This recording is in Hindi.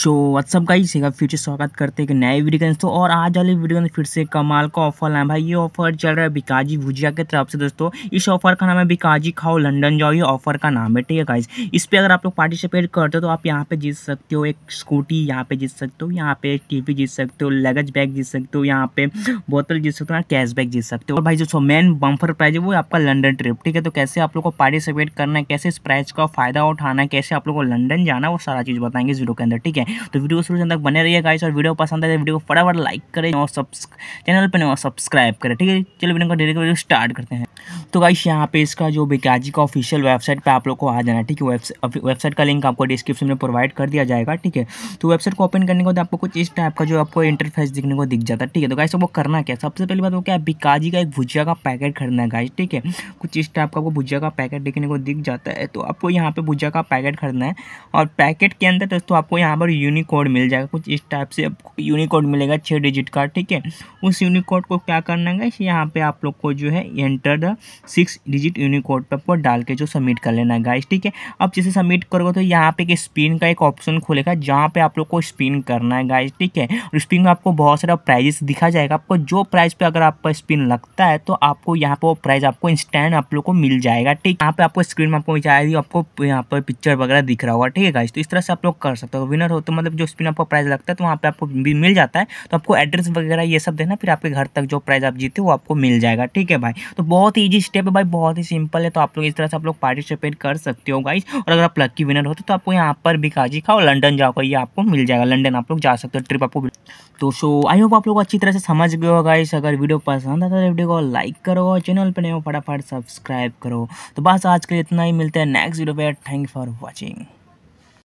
सो व्हाट्सअप का ही सीखा फिर से स्वागत करते हैं कि नए वीडियो तो और आज वाले वीडियो में फिर से कमाल का ऑफर लाए भाई ये ऑफर चल रहा है बिकाजी भुजिया के तरफ से दोस्तों इस ऑफर का नाम है बिकाजी खाओ लंडन जाओ ये ऑफर का नाम है ठीक है गाइज इस पर अगर आप लोग पार्टिसिपेट करते हो तो आप यहाँ पे जीत सकते हो एक स्कूटी यहाँ पे जीत सकते हो यहाँ पे टीवी जीत सकते हो लगेज बैग जीत सकते हो यहाँ पे बोतल जीत सकते हो कैश बैग जीत सकते हो और भाई जो मेन बम्फर प्राइज है वो आपका लंडन ट्रिप ठीक है तो कैसे आप लोग को पार्टिसिपेट करना है कैसे इस प्राइज का फ़ायदा उठाना है कैसे आप लोग को लंडन जाना है वो सारा चीज़ बताएंगे जीरो के अंदर ठीक है तो वीडियो शुरू से तक बने रहिए गाइस और वीडियो पसंद आए तो वीडियो को फटाफट लाइक करें और सब्स चैनल पर सब्सक्राइब करें ठीक है चलो वीडियो को डायरेक्ट वीडियो स्टार्ट करते हैं तो गाइस यहाँ पे इसका जो बिकाजी का ऑफिशियल वेबसाइट पे आप लोग को आ जाना है ठीक है वेबसाइट का लिंक आपको डिस्क्रिप्शन में प्रोवाइड कर दिया जाएगा ठीक है तो वेबसाइट को ओपन करने के बाद आपको कुछ इस टाइप का जो आपको इंटरफेस दिखने को दिख जाता है ठीक है तो गाइस वो करना क्या सबसे पहली बात वो क्या बिकाजी का एक भुजिया का पैकेट खरीदना है गाइस ठीक है कुछ इस टाइप का वो भुजिया का पैकेट दिखने को दिख जाता है तो आपको यहाँ पर भुजिया का पैकेट खरीदना है और पैकेट के अंदर दोस्तों आपको यहाँ पर यूनिकोड मिल जाएगा कुछ इस टाइप से आपको यूनिकोड मिलेगा छः डिजिट का ठीक है उस यूनिकोड को क्या करना है यहाँ पर आप लोग को जो है enter the six digit unicode पर, पर डाल के जो सबमिट कर लेना है गाइस ठीक है अब जैसे सबमिट करोगे तो यहाँ पे एक स्पिन का एक ऑप्शन खुलेगा जहाँ पे आप लोग को स्पिन करना है गाइस ठीक है और स्पिन में आपको बहुत सारा प्राइजेस दिखा जाएगा आपको जो प्राइस पे अगर आपका स्पिन लगता है तो आपको यहाँ पर वो प्राइज आपको इंस्टेंट आप लोग को मिल जाएगा ठीक यहाँ पे आपको स्क्रीन में आपको जाएगी आपको यहाँ पर पिक्चर वगैरह दिख रहा होगा ठीक है गाइस तो इस तरह से आप लोग कर सकते हो विनर हो तो मतलब जो स्पिन आपको प्राइज लगता है तो वहाँ पर आपको मिल जाता है तो आपको एड्रेस वगैरह ये सब देना फिर आपके घर तक जो प्राइज आप जीते वो आपको मिल जाएगा ठीक है भाई तो बहुत ईजी स्टेप है भाई बहुत ही सिंपल है तो आप लोग इस तरह से आप लोग पार्टिसिपेट कर सकते हो गाइज और अगर आप लक्की विनर होते तो आपको यहाँ पर भी काजी खाओ लंडन जाओ ये आपको मिल जाएगा लंडन आप लोग जा सकते हो ट्रिप आपको तो सो आई होप आप लोग अच्छी तरह से समझ गए हो गाइस अगर वीडियो पसंद आता है वीडियो तो को लाइक करो और चैनल पर नहीं हो फटाफट सब्सक्राइब करो तो बस आज के लिए इतना ही मिलते हैं नेक्स्ट वीडियो पर थैंक फॉर वॉचिंग